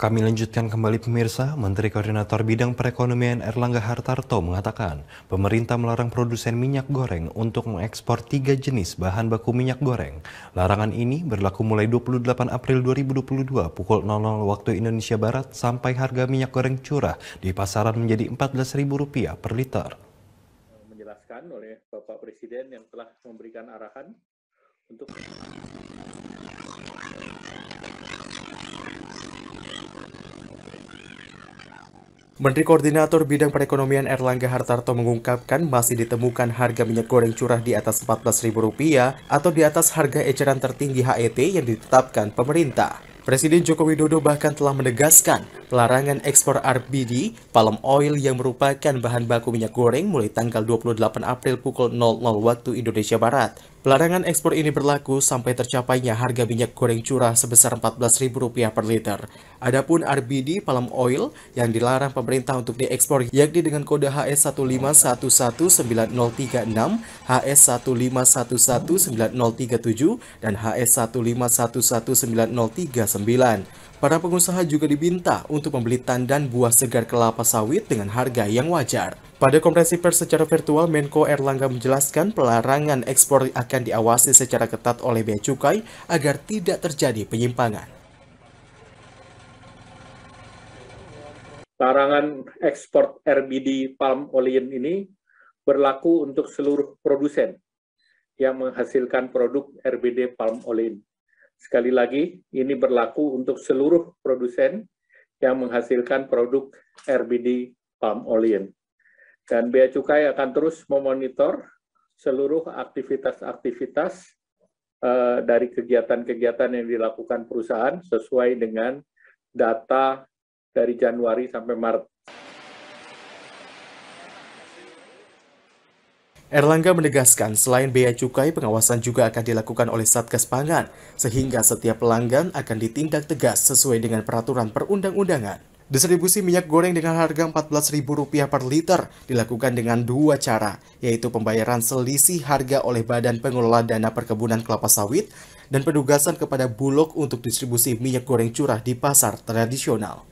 Kami lanjutkan kembali pemirsa, Menteri Koordinator Bidang Perekonomian Erlangga Hartarto mengatakan pemerintah melarang produsen minyak goreng untuk mengekspor tiga jenis bahan baku minyak goreng. Larangan ini berlaku mulai 28 April 2022 pukul 00 waktu Indonesia Barat sampai harga minyak goreng curah di pasaran menjadi Rp14.000 per liter. Menjelaskan oleh Bapak Presiden yang telah memberikan arahan untuk Menteri Koordinator Bidang Perekonomian Erlangga Hartarto mengungkapkan masih ditemukan harga minyak goreng curah di atas Rp14.000 atau di atas harga eceran tertinggi HET yang ditetapkan pemerintah. Presiden Joko Widodo bahkan telah menegaskan Larangan ekspor RBD, palm oil yang merupakan bahan baku minyak goreng mulai tanggal 28 April pukul 00 waktu Indonesia Barat. Pelarangan ekspor ini berlaku sampai tercapainya harga minyak goreng curah sebesar Rp14.000 per liter. Adapun RBD palm oil yang dilarang pemerintah untuk diekspor yakni dengan kode hs 15119036, hs 15119037, dan hs 15119039. Para pengusaha juga diminta untuk untuk membeli tandan buah segar kelapa sawit dengan harga yang wajar. Pada kompresi pers secara virtual, Menko Erlangga menjelaskan pelarangan ekspor akan diawasi secara ketat oleh Bea Cukai agar tidak terjadi penyimpangan. Larangan ekspor RBD palm olein ini berlaku untuk seluruh produsen yang menghasilkan produk RBD palm olein. Sekali lagi, ini berlaku untuk seluruh produsen yang menghasilkan produk RBD palm oil. Dan Bea Cukai akan terus memonitor seluruh aktivitas-aktivitas uh, dari kegiatan-kegiatan yang dilakukan perusahaan sesuai dengan data dari Januari sampai Maret. Erlangga menegaskan selain bea cukai, pengawasan juga akan dilakukan oleh Satgas Pangan, sehingga setiap pelanggan akan ditindak tegas sesuai dengan peraturan perundang-undangan. Distribusi minyak goreng dengan harga Rp14.000 per liter dilakukan dengan dua cara, yaitu pembayaran selisih harga oleh Badan Pengelola Dana Perkebunan Kelapa Sawit dan penugasan kepada Bulog untuk distribusi minyak goreng curah di pasar tradisional.